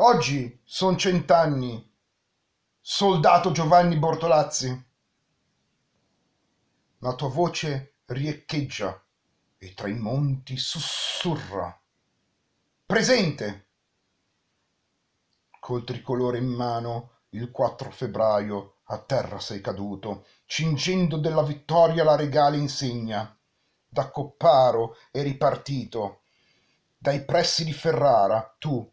Oggi son cent'anni, soldato Giovanni Bortolazzi. La tua voce riecheggia e tra i monti sussurra. Presente! Col tricolore in mano, il 4 febbraio a terra sei caduto, cingendo della vittoria la regale insegna. Da Copparo è ripartito, dai pressi di Ferrara, tu,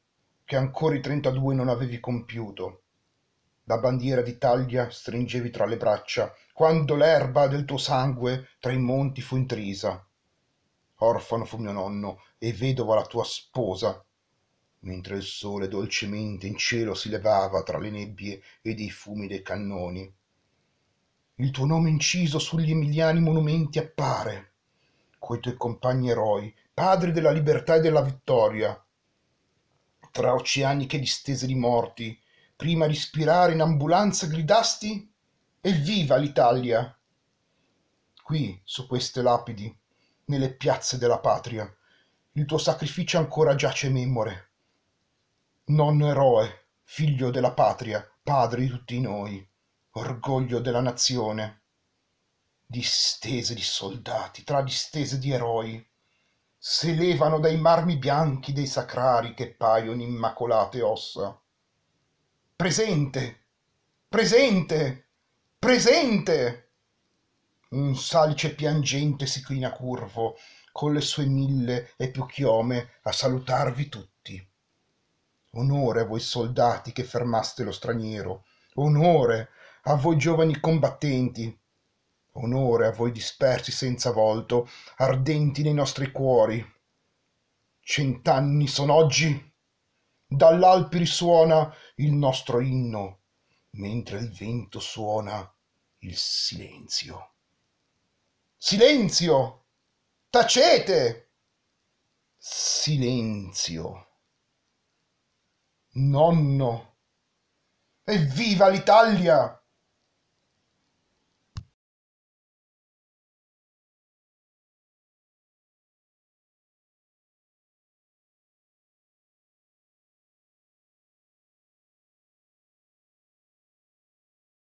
che ancora i 32 non avevi compiuto la bandiera d'italia stringevi tra le braccia quando l'erba del tuo sangue tra i monti fu intrisa orfano fu mio nonno e vedova la tua sposa mentre il sole dolcemente in cielo si levava tra le nebbie ed i fumi dei cannoni il tuo nome inciso sugli emiliani monumenti appare coi tuoi compagni eroi padri della libertà e della vittoria tra oceaniche distese di morti, prima di spirare in ambulanza gridasti Evviva l'Italia! Qui, su queste lapidi, nelle piazze della patria, il tuo sacrificio ancora giace memore. Nonno eroe, figlio della patria, padre di tutti noi, orgoglio della nazione. Distese di soldati, tra distese di eroi, si levano dai marmi bianchi dei sacrari che paiono immacolate ossa. Presente, presente, presente! Un salice piangente si china curvo, con le sue mille e più chiome, a salutarvi tutti. Onore a voi soldati che fermaste lo straniero, onore a voi giovani combattenti onore a voi dispersi senza volto ardenti nei nostri cuori cent'anni son oggi dall'alpi risuona il nostro inno mentre il vento suona il silenzio silenzio tacete silenzio nonno evviva l'italia